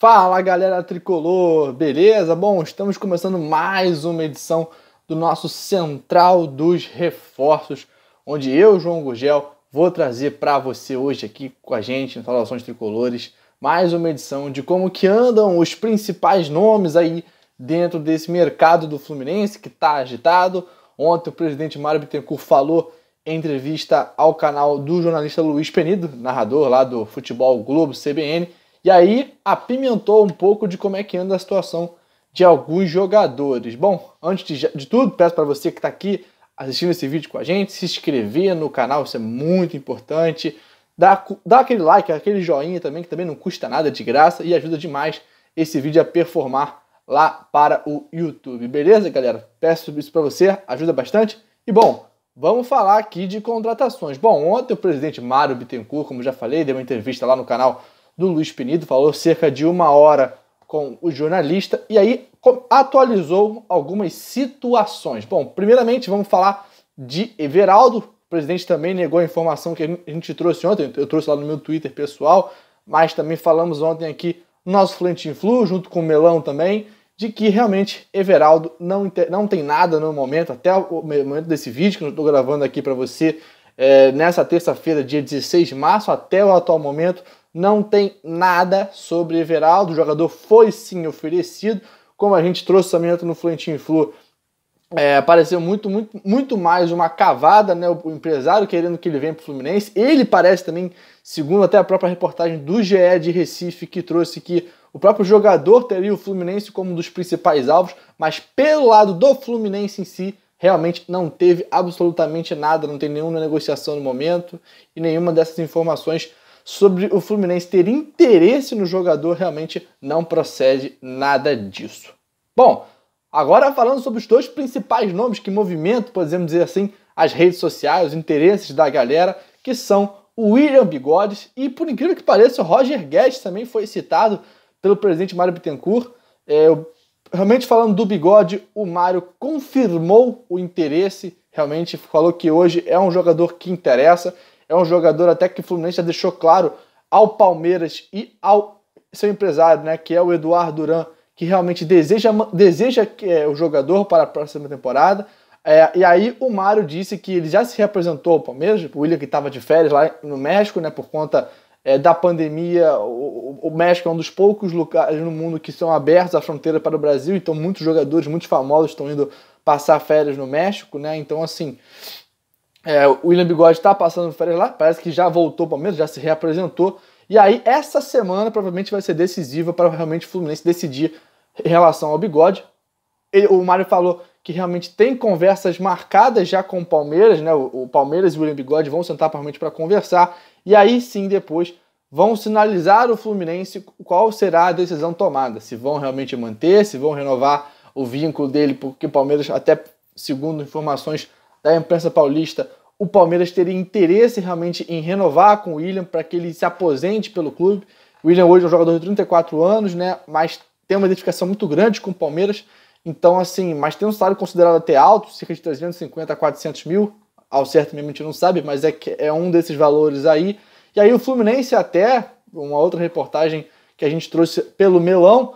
Fala galera tricolor, beleza? Bom, estamos começando mais uma edição do nosso Central dos Reforços, onde eu, João Gugel, vou trazer para você hoje aqui com a gente no Falações Tricolores mais uma edição de como que andam os principais nomes aí dentro desse mercado do Fluminense que está agitado. Ontem o presidente Mário Bittencourt falou em entrevista ao canal do jornalista Luiz Penido, narrador lá do Futebol Globo CBN, e aí apimentou um pouco de como é que anda a situação de alguns jogadores. Bom, antes de, de tudo, peço para você que está aqui assistindo esse vídeo com a gente, se inscrever no canal, isso é muito importante. Dá, dá aquele like, aquele joinha também, que também não custa nada de graça e ajuda demais esse vídeo a performar lá para o YouTube. Beleza, galera? Peço isso para você, ajuda bastante. E bom, vamos falar aqui de contratações. Bom, ontem o presidente Mário Bittencourt, como já falei, deu uma entrevista lá no canal do Luiz Penido, falou cerca de uma hora com o jornalista e aí atualizou algumas situações. Bom, primeiramente vamos falar de Everaldo. O presidente também negou a informação que a gente trouxe ontem, eu trouxe lá no meu Twitter pessoal, mas também falamos ontem aqui no nosso Fluente Flu, junto com o Melão também, de que realmente Everaldo não, não tem nada no momento, até o momento desse vídeo que eu estou gravando aqui para você, é, nessa terça-feira, dia 16 de março, até o atual momento, não tem nada sobre Everaldo. O jogador foi sim oferecido, como a gente trouxe também no Fluentinho Flu. É, muito, muito, muito mais uma cavada, né? O empresário querendo que ele venha para o Fluminense. Ele parece também, segundo até a própria reportagem do GE de Recife, que trouxe que o próprio jogador teria o Fluminense como um dos principais alvos, mas pelo lado do Fluminense em si, realmente não teve absolutamente nada, não tem nenhuma negociação no momento e nenhuma dessas informações sobre o Fluminense ter interesse no jogador, realmente não procede nada disso. Bom, agora falando sobre os dois principais nomes que movimentam, podemos dizer assim, as redes sociais, os interesses da galera, que são o William Bigodes e, por incrível que pareça, o Roger Guedes também foi citado pelo presidente Mário Bittencourt. É, realmente falando do Bigode, o Mário confirmou o interesse, realmente falou que hoje é um jogador que interessa é um jogador até que o Fluminense já deixou claro ao Palmeiras e ao seu empresário, né, que é o Eduardo Duran, que realmente deseja, deseja é, o jogador para a próxima temporada. É, e aí o Mário disse que ele já se representou ao Palmeiras, o William que estava de férias lá no México, né, por conta é, da pandemia, o, o, México é um dos poucos lugares no mundo que são abertos à fronteira para o Brasil, então muitos jogadores, muitos famosos estão indo passar férias no México, né, então assim, é, o William Bigode está passando férias lá, parece que já voltou para o Palmeiras, já se reapresentou. E aí, essa semana provavelmente vai ser decisiva para realmente o Fluminense decidir em relação ao Bigode. Ele, o Mário falou que realmente tem conversas marcadas já com o Palmeiras, né? O, o Palmeiras e o William Bigode vão sentar provavelmente para conversar. E aí sim, depois vão sinalizar o Fluminense qual será a decisão tomada. Se vão realmente manter, se vão renovar o vínculo dele, porque o Palmeiras, até segundo informações da imprensa paulista, o Palmeiras teria interesse realmente em renovar com o William para que ele se aposente pelo clube. O William hoje é um jogador de 34 anos, né? Mas tem uma identificação muito grande com o Palmeiras. Então, assim, mas tem um salário considerado até alto, cerca de 350 a 400 mil. Ao certo mesmo a gente não sabe, mas é, é um desses valores aí. E aí o Fluminense até, uma outra reportagem que a gente trouxe pelo Melão,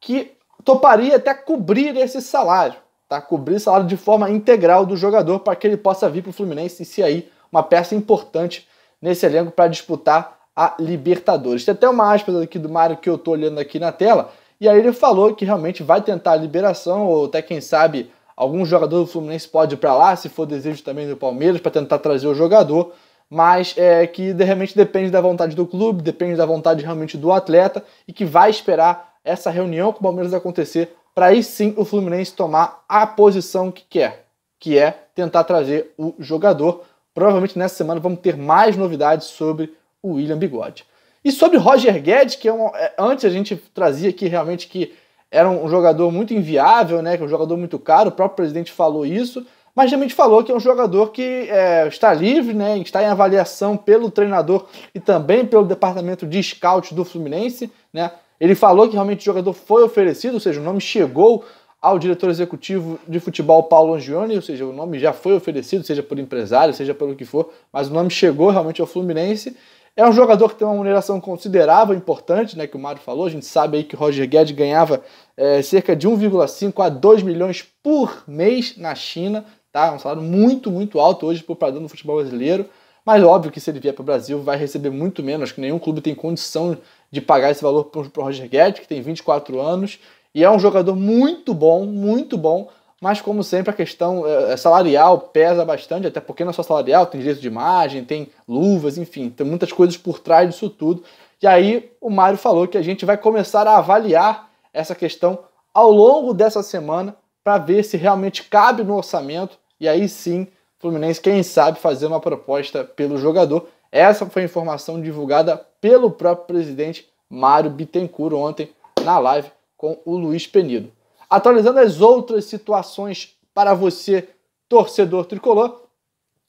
que toparia até cobrir esse salário tá? cobrir o salário de forma integral do jogador para que ele possa vir para o Fluminense e ser aí uma peça importante nesse elenco para disputar a Libertadores. Tem até uma aspas aqui do Mário que eu estou olhando aqui na tela, e aí ele falou que realmente vai tentar a liberação, ou até quem sabe algum jogador do Fluminense pode ir para lá, se for desejo também do Palmeiras, para tentar trazer o jogador, mas é que de, realmente depende da vontade do clube, depende da vontade realmente do atleta, e que vai esperar essa reunião com o Palmeiras acontecer para aí sim o Fluminense tomar a posição que quer, que é tentar trazer o jogador. Provavelmente nessa semana vamos ter mais novidades sobre o William Bigode. E sobre Roger Guedes, que é um, é, antes a gente trazia aqui realmente que era um jogador muito inviável, né, que é um jogador muito caro, o próprio presidente falou isso, mas realmente falou que é um jogador que é, está livre, né, está em avaliação pelo treinador e também pelo departamento de scout do Fluminense, né, ele falou que realmente o jogador foi oferecido, ou seja, o nome chegou ao diretor executivo de futebol Paulo Angioni, ou seja, o nome já foi oferecido, seja por empresário, seja pelo que for, mas o nome chegou realmente ao Fluminense. É um jogador que tem uma remuneração considerável, importante, né, que o Mário falou. A gente sabe aí que o Roger Guedes ganhava é, cerca de 1,5 a 2 milhões por mês na China, tá? Um salário muito, muito alto hoje para o padrão do futebol brasileiro. Mas óbvio que se ele vier para o Brasil vai receber muito menos, acho que nenhum clube tem condição de pagar esse valor para o Roger Guedes, que tem 24 anos, e é um jogador muito bom, muito bom, mas como sempre a questão é, é salarial pesa bastante, até porque não é só salarial, tem direito de imagem, tem luvas, enfim, tem muitas coisas por trás disso tudo. E aí o Mário falou que a gente vai começar a avaliar essa questão ao longo dessa semana para ver se realmente cabe no orçamento e aí sim, Fluminense, quem sabe, fazer uma proposta pelo jogador. Essa foi a informação divulgada pelo próprio presidente Mário Bittencourt ontem na live com o Luiz Penido. Atualizando as outras situações para você, torcedor tricolor,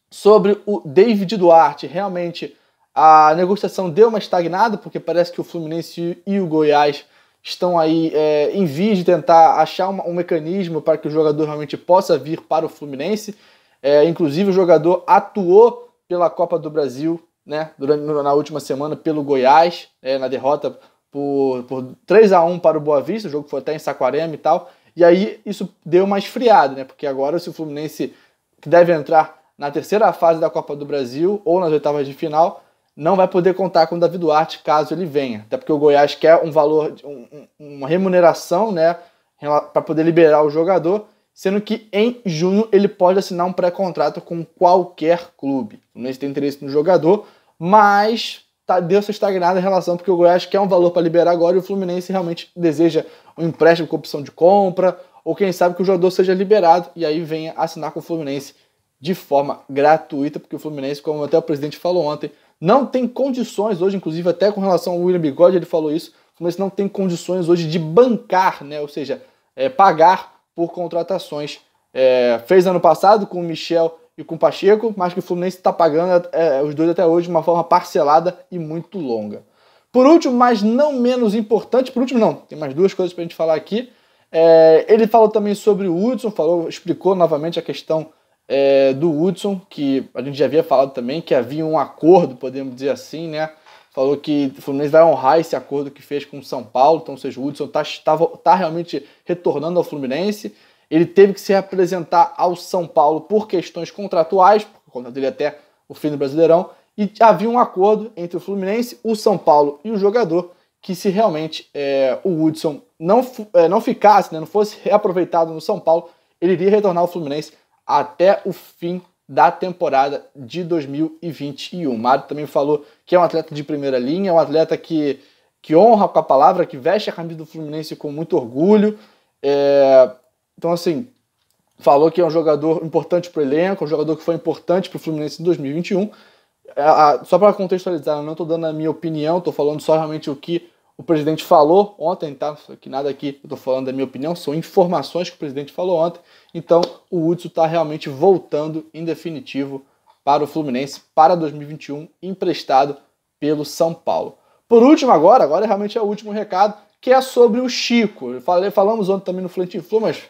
sobre o David Duarte. Realmente a negociação deu uma estagnada, porque parece que o Fluminense e o Goiás estão aí é, em vias de tentar achar um, um, mecanismo para que o jogador realmente possa vir para o Fluminense. É, inclusive, o jogador atuou pela Copa do Brasil né, durante, na última semana pelo Goiás, é, na derrota por, por 3 a 1 para o Boa Vista, o jogo foi até em Saquarema e tal. E aí isso deu uma esfriada, né? Porque agora se o Fluminense que deve entrar na terceira fase da Copa do Brasil ou nas oitavas de final, não vai poder contar com o Davi Duarte caso ele venha. Até porque o Goiás quer um valor, um, uma remuneração, né? Para poder liberar o jogador, sendo que em junho ele pode assinar um pré-contrato com qualquer clube. O Fluminense tem interesse no jogador, mas tá, deu essa estagnada em relação, porque o Goiás quer um valor para liberar agora e o Fluminense realmente deseja um empréstimo com opção de compra, ou quem sabe que o jogador seja liberado e aí venha assinar com o Fluminense de forma gratuita, porque o Fluminense, como até o presidente falou ontem, não tem condições hoje, inclusive até com relação ao William Bigode, ele falou isso, o Fluminense não tem condições hoje de bancar, né? ou seja, é, pagar por contratações. É, fez ano passado com o Michel e com o Pacheco, mas que o Fluminense está pagando é, os dois até hoje de uma forma parcelada e muito longa. Por último, mas não menos importante, por último não, tem mais duas coisas para a gente falar aqui. É, ele falou também sobre o Hudson, falou, explicou novamente a questão é, do Hudson, que a gente já havia falado também, que havia um acordo, podemos dizer assim, né? Falou que o Fluminense vai honrar esse acordo que fez com o São Paulo, então, ou seja, o Hudson está tá, tá realmente retornando ao Fluminense. Ele teve que se representar ao São Paulo por questões contratuais, por conta dele até o fim do Brasileirão, e havia um acordo entre o Fluminense, o São Paulo e o jogador que se realmente é, o Hudson não, é, não ficasse, né, não fosse reaproveitado no São Paulo, ele iria retornar ao Fluminense até o fim da temporada de 2021. O Mário também falou que é um atleta de primeira linha, um atleta que, que honra com a palavra, que veste a camisa do Fluminense com muito orgulho. É, então, assim, falou que é um jogador importante para o elenco, um jogador que foi importante para o Fluminense em 2021. A, a, só para contextualizar, eu não estou dando a minha opinião, estou falando só realmente o que o presidente falou ontem, tá? Que nada aqui eu estou falando da minha opinião, são informações que o presidente falou ontem. Então, o Hudson está realmente voltando em definitivo para o Fluminense para 2021, emprestado pelo São Paulo. Por último, agora, agora realmente é o último recado, que é sobre o Chico. Falei, falamos ontem também no Flamengo mas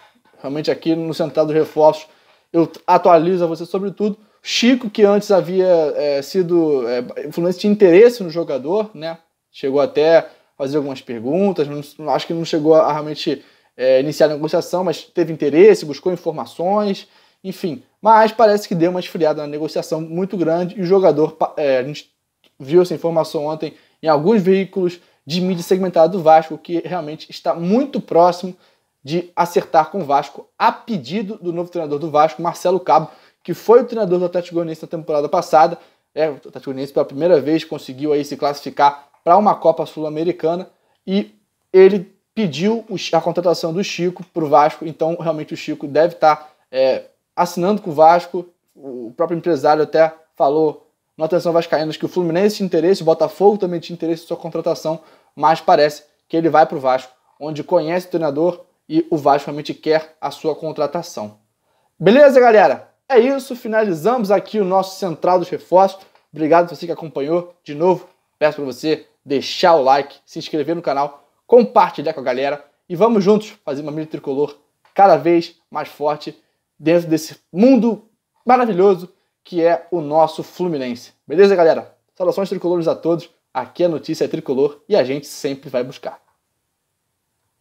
Realmente aqui no Central dos Reforços eu atualizo a você sobre tudo. Chico, que antes havia é, sido é, influência de interesse no jogador, né? Chegou até fazer algumas perguntas, não, acho que não chegou a realmente é, iniciar a negociação, mas teve interesse, buscou informações, enfim. Mas parece que deu uma esfriada na negociação muito grande e o jogador, é, a gente viu essa informação ontem em alguns veículos de mídia segmentada do Vasco, que realmente está muito próximo de acertar com o Vasco a pedido do novo treinador do Vasco, Marcelo Cabo, que foi o treinador do Atlético Goianiense na temporada passada. É, o Atlético Goianiense pela primeira vez conseguiu aí se classificar para uma Copa Sul-Americana e ele pediu a contratação do Chico para o Vasco, então realmente o Chico deve estar tá, é, assinando com o Vasco. O próprio empresário até falou na atenção vascaínas que o Fluminense tinha interesse, o Botafogo também tinha interesse em sua contratação, mas parece que ele vai para o Vasco, onde conhece o treinador, e o Vasco realmente quer a sua contratação. Beleza, galera? É isso, finalizamos aqui o nosso Central dos Reforços. Obrigado você que acompanhou. De novo, peço para você deixar o like, se inscrever no canal, compartilhar com a galera e vamos juntos fazer uma mídia tricolor cada vez mais forte dentro desse mundo maravilhoso que é o nosso Fluminense. Beleza, galera? Saudações tricolores a todos. Aqui a notícia é tricolor e a gente sempre vai buscar.